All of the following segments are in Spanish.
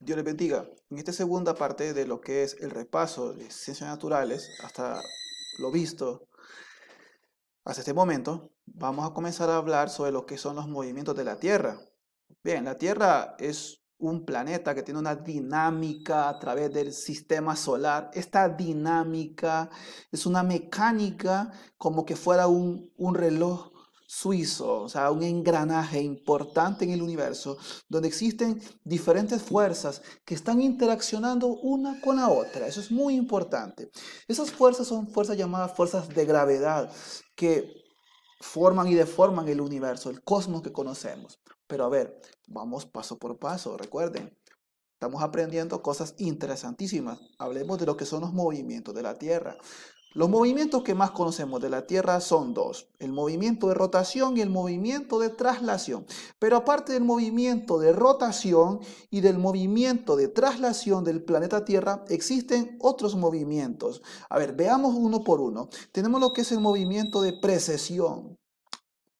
Dios les bendiga. En esta segunda parte de lo que es el repaso de ciencias naturales hasta lo visto hasta este momento, vamos a comenzar a hablar sobre lo que son los movimientos de la Tierra. Bien, la Tierra es un planeta que tiene una dinámica a través del sistema solar. Esta dinámica es una mecánica como que fuera un, un reloj suizo, o sea, un engranaje importante en el universo, donde existen diferentes fuerzas que están interaccionando una con la otra. Eso es muy importante. Esas fuerzas son fuerzas llamadas fuerzas de gravedad, que forman y deforman el universo, el cosmos que conocemos. Pero a ver, vamos paso por paso, recuerden. Estamos aprendiendo cosas interesantísimas. Hablemos de lo que son los movimientos de la Tierra. Los movimientos que más conocemos de la Tierra son dos, el movimiento de rotación y el movimiento de traslación. Pero aparte del movimiento de rotación y del movimiento de traslación del planeta Tierra, existen otros movimientos. A ver, veamos uno por uno. Tenemos lo que es el movimiento de precesión.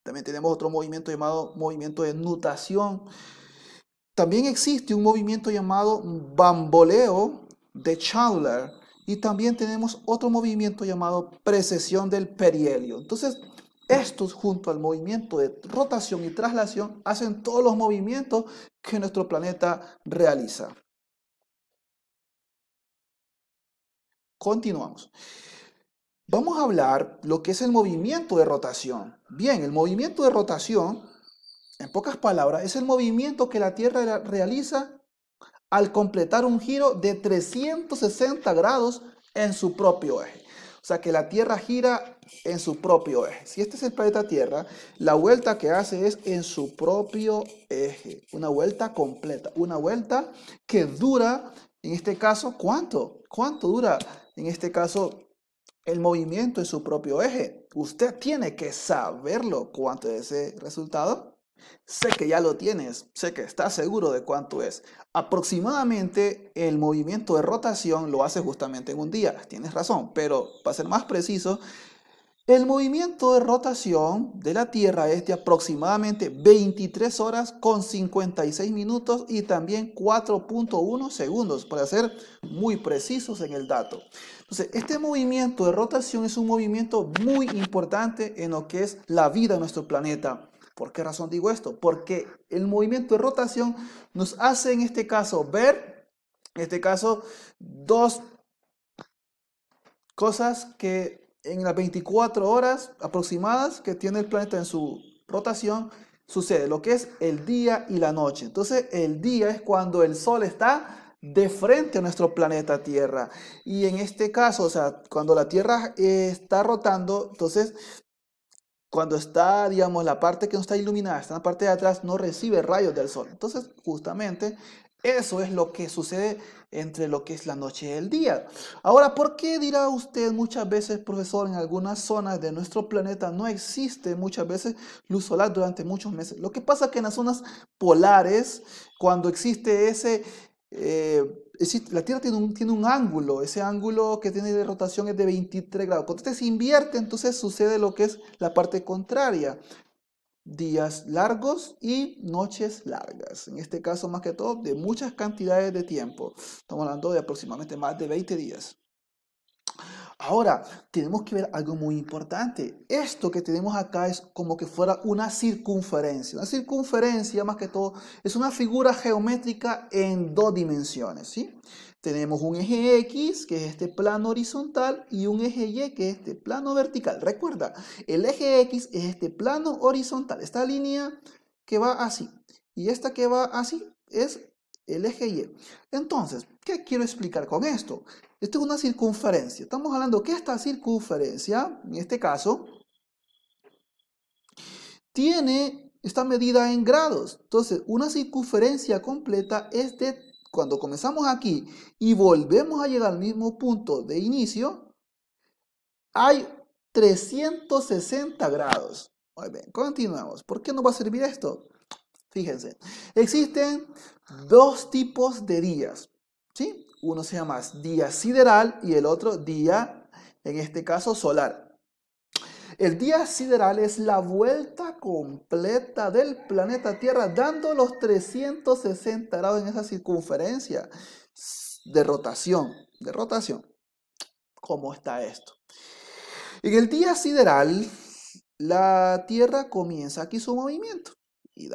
También tenemos otro movimiento llamado movimiento de nutación. También existe un movimiento llamado bamboleo de Chandler y también tenemos otro movimiento llamado precesión del perihelio. Entonces, estos junto al movimiento de rotación y traslación hacen todos los movimientos que nuestro planeta realiza. Continuamos. Vamos a hablar lo que es el movimiento de rotación. Bien, el movimiento de rotación, en pocas palabras, es el movimiento que la Tierra realiza al completar un giro de 360 grados en su propio eje. O sea que la Tierra gira en su propio eje. Si este es el planeta Tierra, la vuelta que hace es en su propio eje. Una vuelta completa. Una vuelta que dura, en este caso, ¿cuánto? ¿Cuánto dura, en este caso, el movimiento en su propio eje? Usted tiene que saberlo cuánto es ese resultado. Sé que ya lo tienes, sé que estás seguro de cuánto es. Aproximadamente el movimiento de rotación lo hace justamente en un día. Tienes razón, pero para ser más preciso, el movimiento de rotación de la Tierra es de aproximadamente 23 horas con 56 minutos y también 4.1 segundos, para ser muy precisos en el dato. Entonces, este movimiento de rotación es un movimiento muy importante en lo que es la vida de nuestro planeta. ¿Por qué razón digo esto? Porque el movimiento de rotación nos hace en este caso ver, en este caso, dos cosas que en las 24 horas aproximadas que tiene el planeta en su rotación sucede, lo que es el día y la noche. Entonces el día es cuando el sol está de frente a nuestro planeta Tierra. Y en este caso, o sea, cuando la Tierra está rotando, entonces cuando está, digamos, la parte que no está iluminada, está en la parte de atrás, no recibe rayos del sol. Entonces, justamente, eso es lo que sucede entre lo que es la noche y el día. Ahora, ¿por qué dirá usted muchas veces, profesor, en algunas zonas de nuestro planeta no existe muchas veces luz solar durante muchos meses? Lo que pasa es que en las zonas polares, cuando existe ese... Eh, la Tierra tiene un, tiene un ángulo, ese ángulo que tiene de rotación es de 23 grados. Cuando usted se invierte, entonces sucede lo que es la parte contraria. Días largos y noches largas. En este caso, más que todo, de muchas cantidades de tiempo. Estamos hablando de aproximadamente más de 20 días. Ahora, tenemos que ver algo muy importante. Esto que tenemos acá es como que fuera una circunferencia. Una circunferencia, más que todo, es una figura geométrica en dos dimensiones, ¿sí? Tenemos un eje X, que es este plano horizontal, y un eje Y, que es este plano vertical. Recuerda, el eje X es este plano horizontal, esta línea que va así. Y esta que va así es el eje Y. Entonces, ¿qué quiero explicar con esto? Esto es una circunferencia. Estamos hablando que esta circunferencia, en este caso, tiene, esta medida en grados. Entonces, una circunferencia completa es de, cuando comenzamos aquí y volvemos a llegar al mismo punto de inicio, hay 360 grados. Muy bien, continuamos. ¿Por qué nos va a servir esto? Fíjense, existen dos tipos de días, ¿sí? Uno se llama día sideral y el otro día, en este caso, solar. El día sideral es la vuelta completa del planeta Tierra, dando los 360 grados en esa circunferencia de rotación, de rotación. ¿Cómo está esto? En el día sideral, la Tierra comienza aquí su movimiento. Y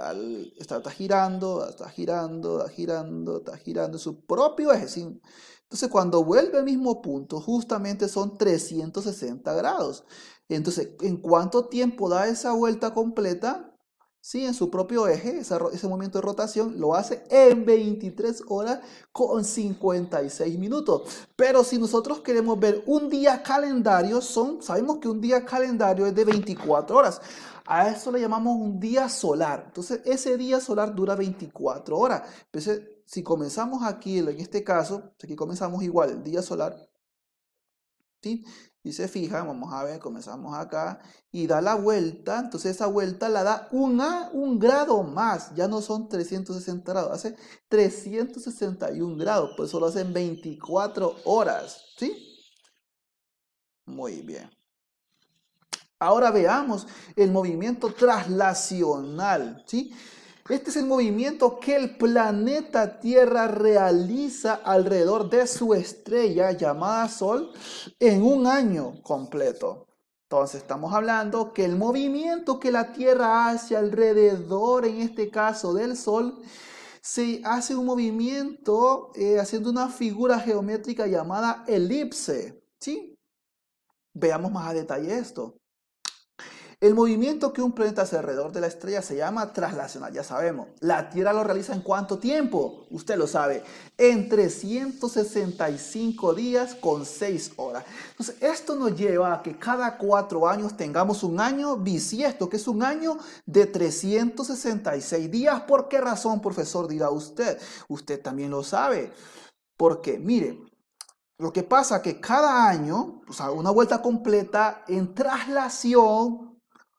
está, girando, está girando, está girando, está girando su propio eje. entonces, cuando vuelve al mismo punto, justamente son 360 grados. Entonces, ¿en cuánto tiempo da esa vuelta completa? Sí, en su propio eje, ese movimiento de rotación lo hace en 23 horas con 56 minutos. Pero si nosotros queremos ver un día calendario, son, sabemos que un día calendario es de 24 horas. A eso le llamamos un día solar. Entonces, ese día solar dura 24 horas. Entonces, si comenzamos aquí, en este caso, aquí comenzamos igual, día solar, ¿sí? Y se fijan, vamos a ver, comenzamos acá y da la vuelta, entonces esa vuelta la da un, un grado más, ya no son 360 grados, hace 361 grados, pues solo hacen 24 horas, ¿sí? Muy bien. Ahora veamos el movimiento traslacional, ¿sí? Este es el movimiento que el planeta Tierra realiza alrededor de su estrella llamada Sol en un año completo. Entonces estamos hablando que el movimiento que la Tierra hace alrededor, en este caso del Sol, se hace un movimiento eh, haciendo una figura geométrica llamada elipse. Veamos más a detalle esto. El movimiento que un planeta hace alrededor de la estrella se llama traslacional, ya sabemos. La Tierra lo realiza en cuánto tiempo? Usted lo sabe, en 365 días con 6 horas. Entonces, esto nos lleva a que cada 4 años tengamos un año bisiesto, que es un año de 366 días. ¿Por qué razón, profesor? Dirá usted. Usted también lo sabe. Porque, mire, lo que pasa es que cada año, o sea, una vuelta completa en traslación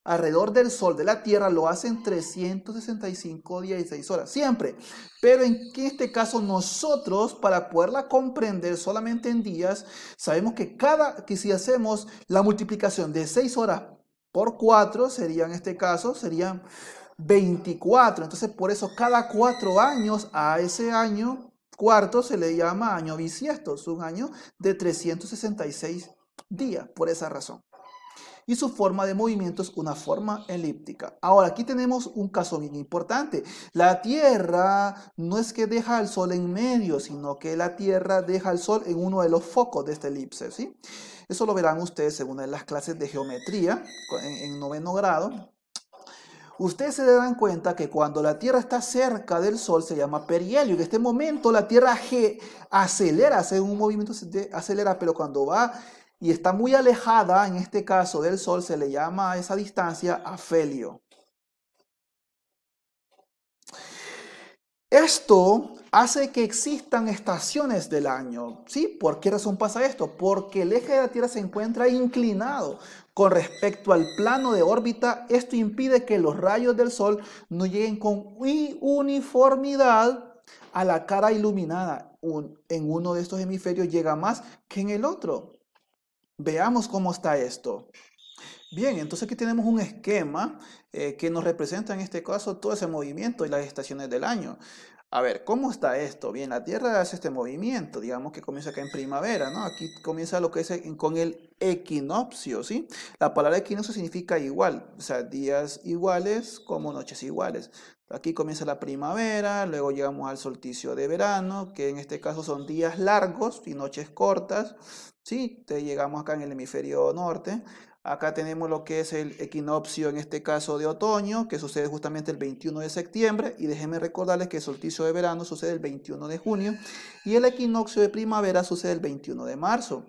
alrededor del Sol de la Tierra lo hacen 365 días y 6 horas, siempre. Pero en este caso nosotros, para poderla comprender solamente en días, sabemos que cada que si hacemos la multiplicación de 6 horas por 4, sería en este caso, serían 24. Entonces, por eso cada 4 años a ese año cuarto se le llama año bisiesto, es un año de 366 días, por esa razón y su forma de movimiento es una forma elíptica. Ahora, aquí tenemos un caso bien importante. La Tierra no es que deja al Sol en medio, sino que la Tierra deja al Sol en uno de los focos de esta elipse. ¿sí? Eso lo verán ustedes en una de las clases de geometría en, noveno grado. Ustedes se darán cuenta que cuando la Tierra está cerca del Sol se llama perihelio. En este momento la Tierra acelera, hace un movimiento, acelera, pero cuando va y está muy alejada, en este caso, del Sol, se le llama a esa distancia afelio. Esto hace que existan estaciones del año. ¿Sí? ¿Por qué razón pasa esto? Porque el eje de la Tierra se encuentra inclinado con respecto al plano de órbita. Esto impide que los rayos del Sol no lleguen con uniformidad a la cara iluminada. en uno de estos hemisferios llega más que en el otro. Veamos cómo está esto. Bien, entonces aquí tenemos un esquema eh, que nos representa en este caso todo ese movimiento y las estaciones del año. A ver, ¿cómo está esto? Bien, la Tierra hace este movimiento, digamos que comienza acá en primavera, ¿no? Aquí comienza lo que es con el equinoccio, ¿sí? La palabra equinoccio significa igual, o sea, días iguales como noches iguales. Aquí comienza la primavera, luego llegamos al solsticio de verano, que en este caso son días largos y noches cortas, ¿sí? Entonces llegamos acá en el hemisferio norte, Acá tenemos lo que es el equinoccio, en este caso de otoño, que sucede justamente el 21 de septiembre. Y déjenme recordarles que el solsticio de verano sucede el 21 de junio y el equinoccio de primavera sucede el 21 de marzo.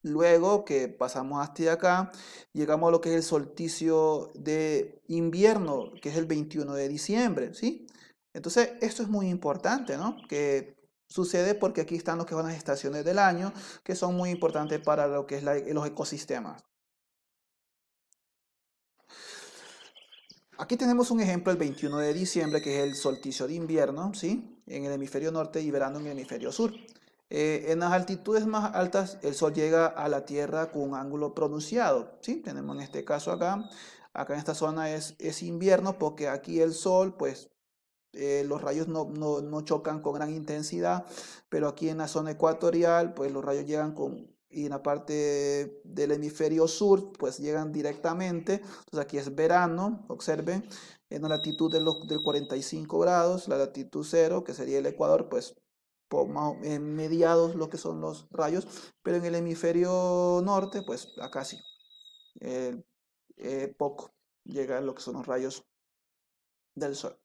Luego que pasamos hasta acá, llegamos a lo que es el solsticio de invierno, que es el 21 de diciembre, ¿sí? Entonces, esto es muy importante, ¿no? Que Sucede porque aquí están lo que son las estaciones del año, que son muy importantes para lo que es los ecosistemas. Aquí tenemos un ejemplo el 21 de diciembre, que es el solsticio de invierno, ¿sí? En el hemisferio norte y verano en el hemisferio sur. Eh, en las altitudes más altas, el sol llega a la Tierra con un ángulo pronunciado, ¿sí? Tenemos en este caso acá, acá en esta zona es, es invierno, porque aquí el sol, pues, eh, los rayos no, no, no chocan con gran intensidad, pero aquí en la zona ecuatorial, pues los rayos llegan con y en la parte del hemisferio sur, pues llegan directamente. Entonces aquí es verano, observen, en la latitud de los, del 45 grados, la latitud cero, que sería el Ecuador, pues en mediados lo que son los rayos, pero en el hemisferio norte, pues acá sí, eh, eh, poco llegan lo que son los rayos del sol.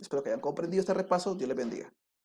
Espero que hayan comprendido este repaso. Dios les bendiga.